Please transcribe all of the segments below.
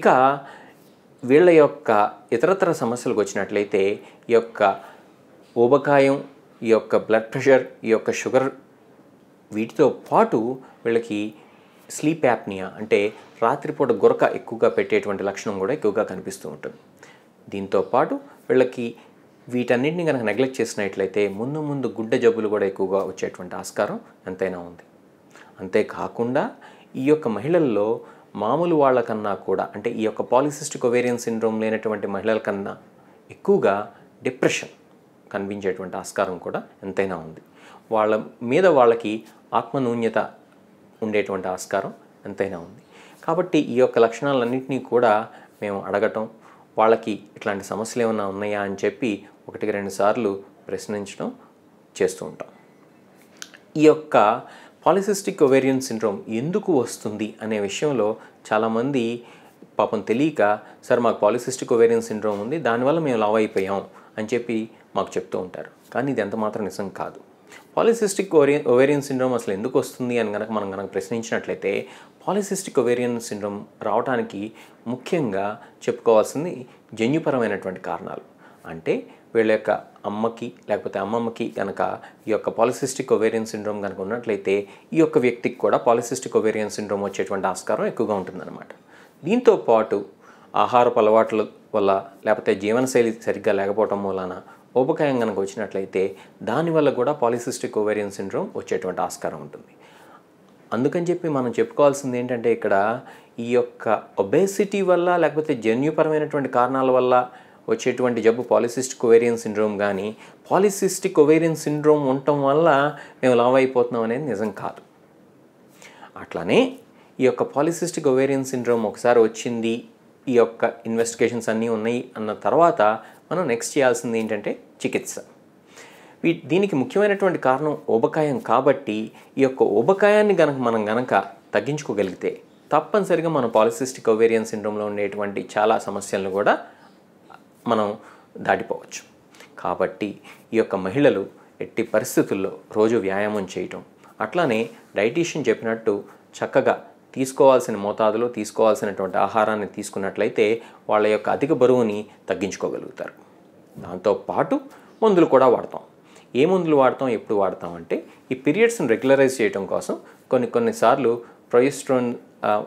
ఇక వీళ్ళ యొక్క ఇతరతర సమస్యలకు వచ్చినట్లయితే ఈ యొక్క ఊబకాయం ఈ యొక్క బ్లడ్ ప్రెషర్ ఈ యొక్క షుగర్ వీటితో పాటు వీళ్ళకి స్లీప్ యాప్నియా అంటే రాత్రిపూట గురక ఎక్కువగా పెట్టేటువంటి లక్షణం కూడా ఎక్కువగా కనిపిస్తూ ఉంటుంది దీంతో పాటు వీళ్ళకి వీటన్నింటినీ కనుక నెగ్లెక్ట్ చేసినట్లయితే ముందు ముందు గుడ్డ జబ్బులు కూడా ఎక్కువగా వచ్చేటువంటి ఆస్కారం ఎంతైనా ఉంది అంతేకాకుండా ఈ యొక్క మహిళల్లో మామూలు వాళ్ళకన్నా కూడా అంటే ఈ యొక్క పాలిసిస్టిక్ ఒవేరియన్ సిండ్రోమ్ లేనటువంటి మహిళల కన్నా ఎక్కువగా డిప్రెషన్ కనిపించేటువంటి ఆస్కారం కూడా ఎంతైనా ఉంది వాళ్ళ మీద వాళ్ళకి ఆత్మనూన్యత ఉండేటువంటి ఆస్కారం ఎంతైనా ఉంది కాబట్టి ఈ యొక్క లక్షణాలన్నింటినీ కూడా మేము అడగటం వాళ్ళకి ఇట్లాంటి సమస్యలు ఏమైనా ఉన్నాయా అని చెప్పి ఒకటికి రెండు సార్లు ప్రశ్నించడం చేస్తూ ఉంటాం ఈ యొక్క పాలిసిస్టిక్ ఒవేరియన్ సిండ్రోమ్ ఎందుకు వస్తుంది అనే విషయంలో చాలామంది పాపం తెలియక సార్ మాకు పాలిసిస్టిక్ ఒవేరియన్ సిండ్రోమ్ ఉంది దానివల్ల మేము లావ్ అయిపోయాం అని చెప్పి మాకు చెప్తూ ఉంటారు కానీ ఇది ఎంత మాత్రం నిజం కాదు పాలిసిస్టిక్ ఓరియన్ ఒవేరియన్ సిండ్రోమ్ అసలు ఎందుకు వస్తుంది అని కనుక మనం కనుక ప్రశ్నించినట్లయితే పాలిసిస్టిక్ ఒవేరియన్ సిండ్రోమ్ రావడానికి ముఖ్యంగా చెప్పుకోవాల్సింది జన్యుపరమైనటువంటి కారణాలు అంటే వీళ్ళ యొక్క అమ్మకి లేకపోతే అమ్మమ్మకి కనుక ఈ యొక్క పాలిసిస్టిక్ ఒవేరియన్ సిండ్రోమ్ కనుక ఉన్నట్లయితే ఈ యొక్క వ్యక్తికి కూడా పాలిసిస్టిక్ ఒవేరియన్ సిండ్రోమ్ వచ్చేటువంటి ఆస్కారం ఎక్కువగా ఉంటుందన్నమాట దీంతో పాటు ఆహారపు అలవాట్ల వల్ల లేకపోతే జీవనశైలి సరిగ్గా లేకపోవటం వలన ఉపకాయం కనుక వచ్చినట్లయితే దానివల్ల కూడా పాలిసిస్టిక్ ఓవేరియన్ సిండ్రోమ్ వచ్చేటువంటి ఆస్కారం ఉంటుంది అందుకని చెప్పి మనం చెప్పుకోవాల్సింది ఏంటంటే ఇక్కడ ఈ యొక్క ఒబేసిటీ వల్ల లేకపోతే జన్యుపరమైనటువంటి కారణాల వల్ల వచ్చేటువంటి జబ్బు పాలిసిస్టిక్ ఒవేరియన్ సిండ్రోమ్ కానీ పాలిసిస్టిక్ ఒవేరియన్ సిండ్రోమ్ ఉండటం వల్ల మేము లావ్ అయిపోతున్నాం అనేది నిజం కాదు అట్లానే ఈ యొక్క పాలిసిస్టిక్ ఒవేరియన్ సిండ్రోమ్ ఒకసారి వచ్చింది ఈ యొక్క ఇన్వెస్టిగేషన్స్ అన్నీ ఉన్నాయి అన్న తర్వాత మనం నెక్స్ట్ చేయాల్సింది ఏంటంటే చికిత్స వీ దీనికి ముఖ్యమైనటువంటి కారణం ఉబకాయం కాబట్టి ఈ యొక్క ఉబకాయాన్ని గనక మనం గనక తగ్గించుకోగలిగితే తప్పనిసరిగా మన పాలిసిస్టిక్ ఒవేరియన్ సిండ్రోమ్లో ఉండేటువంటి చాలా సమస్యలను కూడా మనం దాటిపోవచ్చు కాబట్టి ఈ యొక్క మహిళలు ఎట్టి పరిస్థితుల్లో రోజు వ్యాయామం చేయటం అట్లానే డైటీషియన్ చెప్పినట్టు చక్కగా తీసుకోవాల్సిన మోతాదులో తీసుకోవాల్సినటువంటి ఆహారాన్ని తీసుకున్నట్లయితే వాళ్ళ యొక్క అధిక బరువుని తగ్గించుకోగలుగుతారు దాంతోపాటు మందులు కూడా వాడతాం ఏ మందులు వాడతాం ఎప్పుడు వాడతాం అంటే ఈ పీరియడ్స్ని రెగ్యులరైజ్ చేయడం కోసం కొన్ని కొన్నిసార్లు ప్రొయిస్ట్రోన్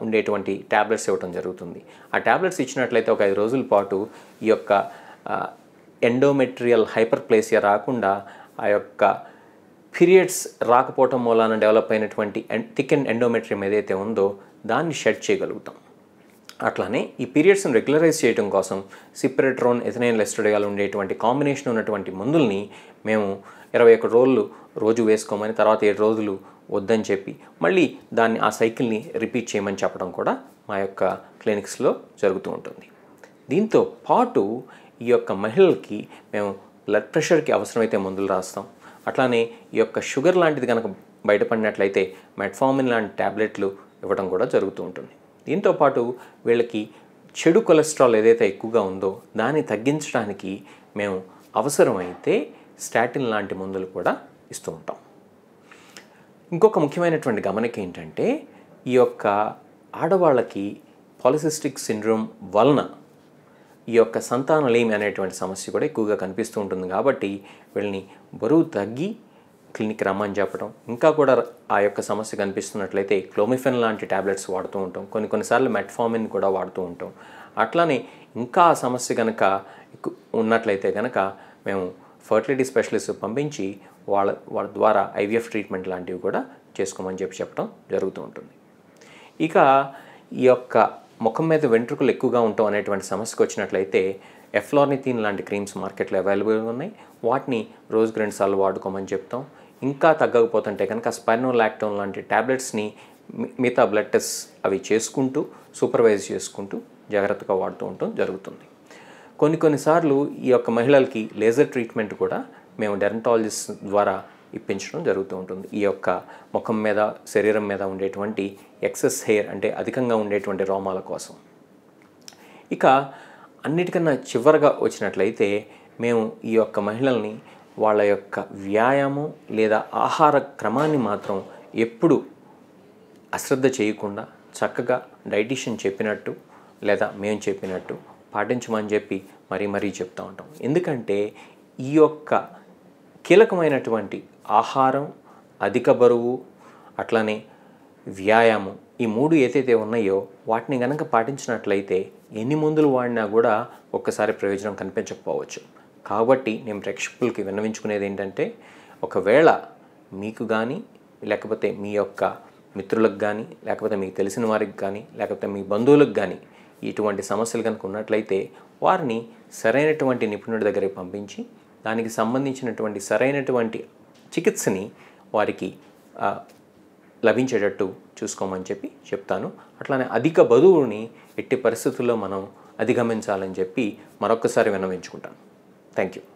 ఉండేటువంటి ట్యాబ్లెట్స్ ఇవ్వడం జరుగుతుంది ఆ ట్యాబ్లెట్స్ ఇచ్చినట్లయితే ఒక ఐదు రోజుల పాటు ఈ యొక్క ఎండోమెట్రియల్ ప్లేసియా రాకుండా ఆ యొక్క పీరియడ్స్ రాకపోవటం మూలాన డెవలప్ అయినటువంటి థిక్ అండ్ ఎండోమెట్రియం ఏదైతే ఉందో దాన్ని షెడ్ చేయగలుగుతాం అట్లానే ఈ పీరియడ్స్ని రెగ్యులరైజ్ చేయడం కోసం సిప్రెట్రోన్ ఎథనైన్ లెస్టోడియాలు ఉండేటువంటి కాంబినేషన్ ఉన్నటువంటి మందుల్ని మేము ఇరవై ఒక్క రోజులు రోజు వేసుకోమని తర్వాత ఏడు రోజులు వద్దని చెప్పి మళ్ళీ దాన్ని ఆ సైకిల్ని రిపీట్ చేయమని చెప్పడం కూడా మా యొక్క క్లినిక్స్లో జరుగుతూ ఉంటుంది దీంతో పాటు ఈ యొక్క మహిళలకి మేము బ్లడ్ ప్రెషర్కి అవసరమైతే మందులు రాస్తాం అట్లానే ఈ యొక్క షుగర్ లాంటిది కనుక బయటపడినట్లయితే మెట్ఫార్మిన్ లాంటి ట్యాబ్లెట్లు ఇవ్వడం కూడా జరుగుతూ ఉంటుంది దీంతోపాటు వీళ్ళకి చెడు కొలెస్ట్రాల్ ఏదైతే ఎక్కువగా ఉందో దాన్ని తగ్గించడానికి మేము అవసరమైతే స్టాటిన్ లాంటి మందులు కూడా ఇస్తూ ఉంటాం ఇంకొక ముఖ్యమైనటువంటి గమనిక ఏంటంటే ఈ యొక్క ఆడవాళ్ళకి పాలిసిస్టిక్ సిండ్రోమ్ వలన ఈ యొక్క సంతానలేమి అనేటువంటి సమస్య కూడా ఎక్కువగా కనిపిస్తూ ఉంటుంది కాబట్టి వీళ్ళని బరువు తగ్గి క్లినిక్ రమ్మని చెప్పడం ఇంకా కూడా ఆ యొక్క సమస్య కనిపిస్తున్నట్లయితే క్లోమిఫెన్ లాంటి ట్యాబ్లెట్స్ వాడుతూ ఉంటాం కొన్ని కొన్నిసార్లు మెట్ఫామిన్ కూడా వాడుతూ ఉంటాం అట్లానే ఇంకా ఆ సమస్య కనుక ఉన్నట్లయితే కనుక మేము ఫర్టిలిటీ స్పెషలిస్ట్ పంపించి వాళ్ళ వాళ్ళ ద్వారా ఐవీఎఫ్ ట్రీట్మెంట్ లాంటివి కూడా చేసుకోమని చెప్పి చెప్పడం జరుగుతూ ఉంటుంది ఇక ఈ యొక్క ముఖం మీద వెంట్రుకలు ఎక్కువగా ఉంటాం అనేటువంటి సమస్యకు వచ్చినట్లయితే ఎఫ్లార్నిథిన్ లాంటి క్రీమ్స్ మార్కెట్లో అవైలబుల్గా ఉన్నాయి వాటిని రెండు రెండుసార్లు వాడుకోమని చెప్తాం ఇంకా తగ్గకపోతుంటే కనుక స్పైనోలాక్టోన్ లాంటి ట్యాబ్లెట్స్ని మిగతా బ్లడ్ టెస్ట్ అవి చేసుకుంటూ సూపర్వైజ్ చేసుకుంటూ జాగ్రత్తగా వాడుతూ ఉండటం జరుగుతుంది కొన్ని కొన్నిసార్లు ఈ యొక్క మహిళలకి లేజర్ ట్రీట్మెంట్ కూడా మేము డెర్మటాలజిస్ట్ ద్వారా ఇప్పించడం జరుగుతూ ఉంటుంది ఈ యొక్క ముఖం మీద శరీరం మీద ఉండేటువంటి ఎక్సెస్ హెయిర్ అంటే అధికంగా ఉండేటువంటి రోమాల కోసం ఇక అన్నిటికన్నా చివరగా వచ్చినట్లయితే మేము ఈ యొక్క మహిళల్ని వాళ్ళ యొక్క వ్యాయామం లేదా ఆహార క్రమాన్ని మాత్రం ఎప్పుడు అశ్రద్ధ చేయకుండా చక్కగా డైటిషియన్ చెప్పినట్టు లేదా మేము చెప్పినట్టు పాటించమని చెప్పి మరీ మరీ చెప్తూ ఉంటాం ఎందుకంటే ఈ యొక్క కీలకమైనటువంటి ఆహారం అధిక బరువు అట్లానే వ్యాయామం ఈ మూడు ఏదైతే ఉన్నాయో వాటిని గనక పాటించినట్లయితే ఎన్ని మందులు వాడినా కూడా ఒక్కసారి ప్రయోజనం కనిపించకపోవచ్చు కాబట్టి నేను ప్రేక్షకులకి విన్నవించుకునేది ఏంటంటే ఒకవేళ మీకు కానీ లేకపోతే మీ యొక్క మిత్రులకు కానీ లేకపోతే మీకు తెలిసిన వారికి కానీ లేకపోతే మీ బంధువులకు కానీ ఇటువంటి సమస్యలు కనుక ఉన్నట్లయితే వారిని సరైనటువంటి నిపుణుడి దగ్గరికి పంపించి దానికి సంబంధించినటువంటి సరైనటువంటి చికిత్సని వారికి లభించేటట్టు చూసుకోమని చెప్పి చెప్తాను అట్లానే అధిక బరువుని ఎట్టి పరిస్థితుల్లో మనం అధిగమించాలని చెప్పి మరొకసారి విన్నవించుకుంటాను థ్యాంక్ యూ